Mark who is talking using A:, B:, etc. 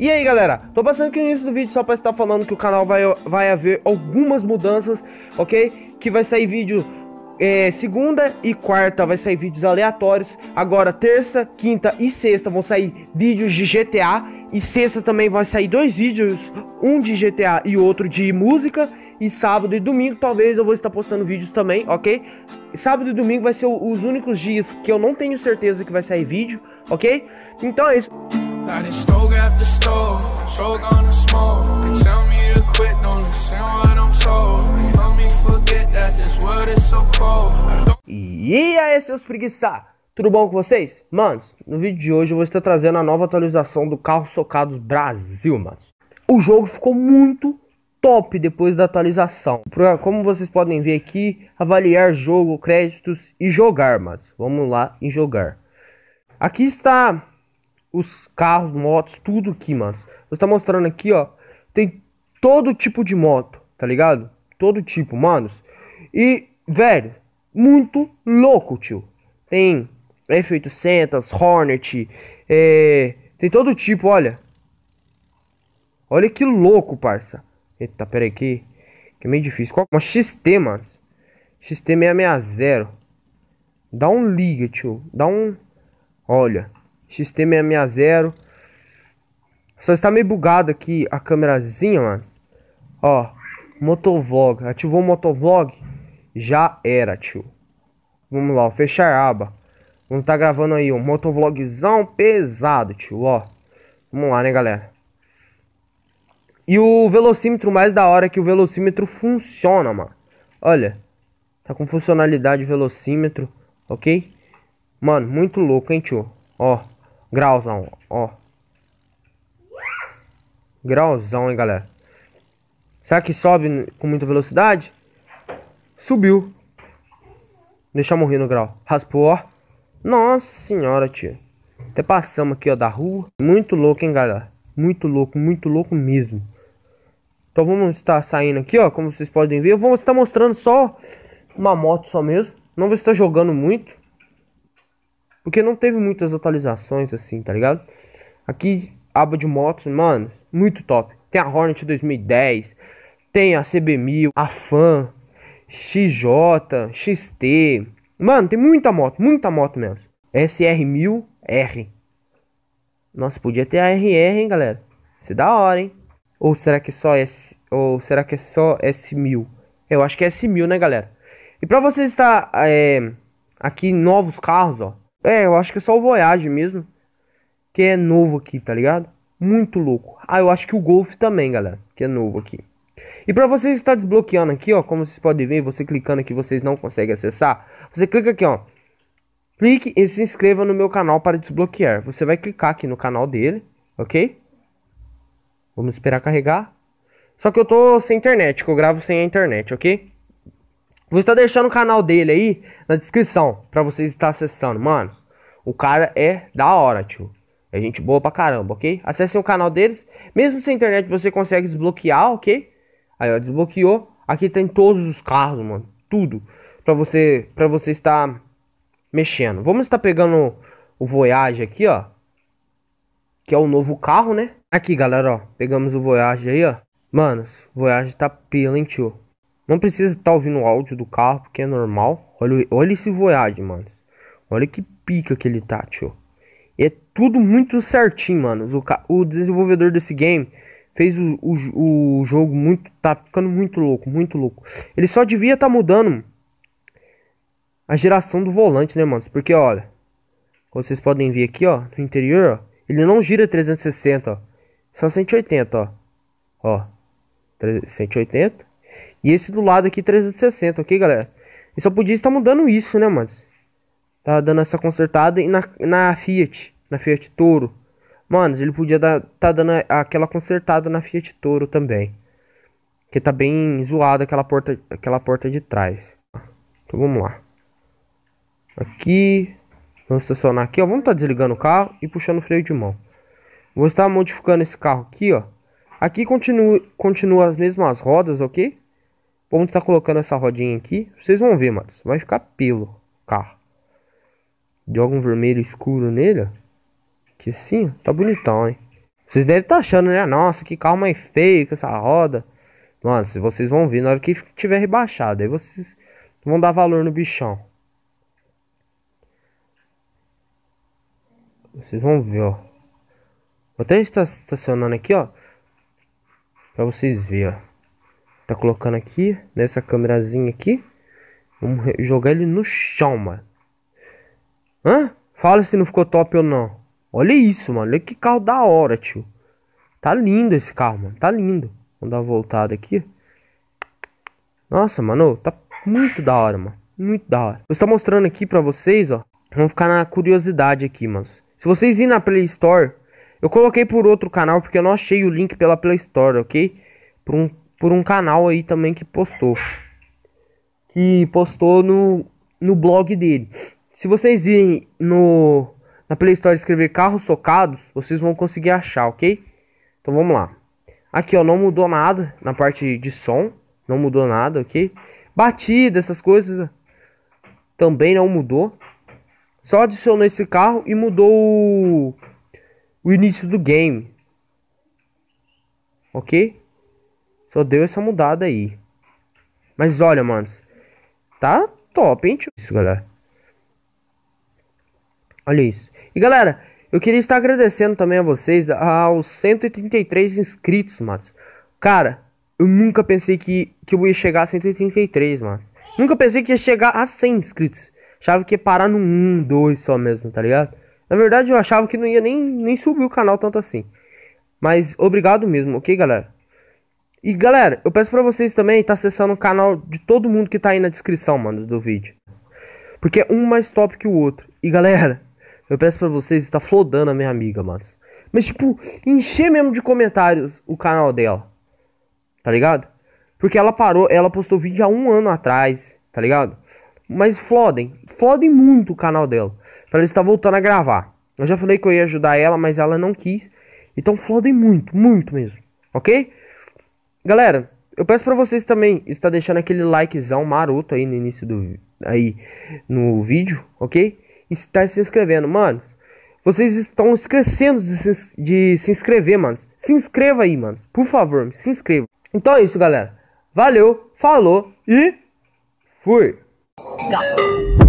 A: E aí galera, tô passando aqui no início do vídeo só pra estar falando que o canal vai, vai haver algumas mudanças, ok? Que vai sair vídeo é, segunda e quarta vai sair vídeos aleatórios. Agora, terça, quinta e sexta vão sair vídeos de GTA. E sexta também vai sair dois vídeos, um de GTA e outro de música. E sábado e domingo talvez eu vou estar postando vídeos também, ok? Sábado e domingo vai ser os únicos dias que eu não tenho certeza que vai sair vídeo, ok? Então é isso stove after stove, on the smoke. They tell me to quit, don't listen what I'm told. They help me forget that this world is so cold. E aí, seus preguiça! Tudo bom com vocês? Manos, no vídeo de hoje eu vou estar trazendo a nova atualização do Carro Socados Brasil, manos. O jogo ficou muito top depois da atualização. Como vocês podem ver aqui, avaliar jogo, créditos e jogar, manos. Vamos lá em jogar. Aqui está os carros, motos, tudo aqui, mano. Você tá mostrando aqui, ó. Tem todo tipo de moto, tá ligado? Todo tipo, manos. E, velho, muito louco, tio. Tem F800, Hornet, é... tem todo tipo, olha. Olha que louco, parça. Eita, pera aqui. que, que é meio difícil. Qual? É? Uma XT, mano. XT660. Dá um liga, tio. Dá um... Olha. XT660. É Só está meio bugado aqui a câmerazinha, mano. Ó, motovlog. Ativou o motovlog? Já era, tio. Vamos lá, ó, fechar a aba. Vamos tá gravando aí um motovlogzão pesado, tio, ó. Vamos lá, né, galera. E o velocímetro, mais da hora é que o velocímetro funciona, mano. Olha, tá com funcionalidade velocímetro, ok? Mano, muito louco, hein, tio. Ó. Grauzão, ó. Grauzão, hein, galera. Será que sobe com muita velocidade? Subiu. Deixa eu morrer no grau. Raspou, ó. Nossa senhora, tio. Até passamos aqui, ó, da rua. Muito louco, hein, galera. Muito louco, muito louco mesmo. Então vamos estar saindo aqui, ó. Como vocês podem ver, eu vou estar mostrando só uma moto só mesmo. Não vou estar jogando muito. Porque não teve muitas atualizações assim, tá ligado? Aqui, aba de motos, mano, muito top. Tem a Hornet 2010, tem a CB1000, a Fan, XJ, XT. Mano, tem muita moto, muita moto mesmo. SR1000R. Nossa, podia ter a RR, hein, galera? Isso é da hora, hein? Ou será que só S ou será que é só S1000? Eu acho que é S1000, né, galera? E para vocês estar é, aqui novos carros, ó, é, eu acho que é só o Voyage mesmo. Que é novo aqui, tá ligado? Muito louco. Ah, eu acho que o Golf também, galera. Que é novo aqui. E para você estar tá desbloqueando aqui, ó, como vocês podem ver, você clicando aqui vocês não conseguem acessar. Você clica aqui, ó. Clique e se inscreva no meu canal para desbloquear. Você vai clicar aqui no canal dele, ok? Vamos esperar carregar. Só que eu tô sem internet, que eu gravo sem a internet, ok? Vou estar tá deixando o canal dele aí na descrição para vocês estar acessando, mano. O cara é da hora, tio. É gente boa pra caramba, ok? Acessem o canal deles. Mesmo sem internet você consegue desbloquear, ok? Aí, ó, desbloqueou. Aqui tem todos os carros, mano. Tudo. Pra você, pra você estar mexendo. Vamos estar pegando o Voyage aqui, ó. Que é o novo carro, né? Aqui, galera, ó. Pegamos o Voyage aí, ó. Manos, Voyage tá pila, hein, tio. Não precisa estar ouvindo o áudio do carro, porque é normal. Olha, olha esse Voyage, mano. Olha que pica que ele tá, tio. É tudo muito certinho, mano. O, o desenvolvedor desse game fez o, o, o, jogo muito. Tá ficando muito louco, muito louco. Ele só devia estar tá mudando a geração do volante, né, mano? Porque, olha. Como vocês podem ver aqui, ó. No interior, ó. Ele não gira 360, ó. Só 180, ó. Ó. 180. E esse do lado aqui, 360, ok, galera? E só podia estar mudando isso, né, mano? Tá dando essa consertada e na, na Fiat, na Fiat Toro. mano. ele podia dar, tá dando aquela consertada na Fiat Toro também. Que tá bem zoada aquela porta, aquela porta de trás. Então vamos lá. Aqui. Vamos estacionar aqui, ó. Vamos estar tá desligando o carro e puxando o freio de mão. Vou estar modificando esse carro aqui, ó. Aqui continua, continua as mesmas rodas, ok? Vamos estar tá colocando essa rodinha aqui. Vocês vão ver, matos. Vai ficar pelo carro. Joga um vermelho escuro nele. Que assim, tá bonitão, hein? Vocês devem estar tá achando, né? Nossa, que carro mais feio com essa roda. Nossa, vocês vão ver na hora que tiver rebaixado. Aí vocês vão dar valor no bichão. Vocês vão ver, ó. Vou até estar estacionando aqui, ó. Pra vocês verem, ó tá colocando aqui, nessa né, câmerazinha aqui. Vamos jogar ele no chão, mano. Hã? Fala se não ficou top ou não. Olha isso, mano. Olha que carro da hora, tio. Tá lindo esse carro, mano. Tá lindo. Vamos dar uma voltada aqui. Nossa, mano. Tá muito da hora, mano. Muito da hora. Vou estar mostrando aqui pra vocês, ó. Vamos ficar na curiosidade aqui, mano. Se vocês irem na Play Store... Eu coloquei por outro canal porque eu não achei o link pela Play Store, ok? Por um, por um canal aí também que postou. Que postou no, no blog dele. Se vocês irem no, na Play Store escrever carros socados, vocês vão conseguir achar, ok? Então vamos lá. Aqui ó, não mudou nada na parte de som. Não mudou nada, ok? Batida, essas coisas também não mudou. Só adicionou esse carro e mudou o, o início do game. Ok? Só deu essa mudada aí. Mas olha, manos. Tá top, hein, tio? Isso, galera. Olha isso. E, galera, eu queria estar agradecendo também a vocês, aos 133 inscritos, manos. Cara, eu nunca pensei que, que eu ia chegar a 133, mano. Nunca pensei que ia chegar a 100 inscritos. Achava que ia parar no 1, 2 só mesmo, tá ligado? Na verdade, eu achava que não ia nem, nem subir o canal tanto assim. Mas obrigado mesmo, ok, galera? E galera, eu peço para vocês também estar tá acessando o canal de todo mundo que tá aí na descrição, mano, do vídeo. Porque é um mais top que o outro. E galera, eu peço para vocês estar tá flodando a minha amiga, mano. Mas tipo, encher mesmo de comentários o canal dela. Tá ligado? Porque ela parou, ela postou vídeo há um ano atrás, tá ligado? Mas flodem, flodem muito o canal dela. Pra ela estar voltando a gravar. Eu já falei que eu ia ajudar ela, mas ela não quis. Então flodem muito, muito mesmo. Ok? Galera, eu peço para vocês também estar deixando aquele likezão maroto aí no início do aí no vídeo, ok? E estar se inscrevendo, mano. Vocês estão esquecendo de se, de se inscrever, mano. Se inscreva aí, mano. Por favor, se inscreva. Então é isso, galera. Valeu, falou e fui. Go.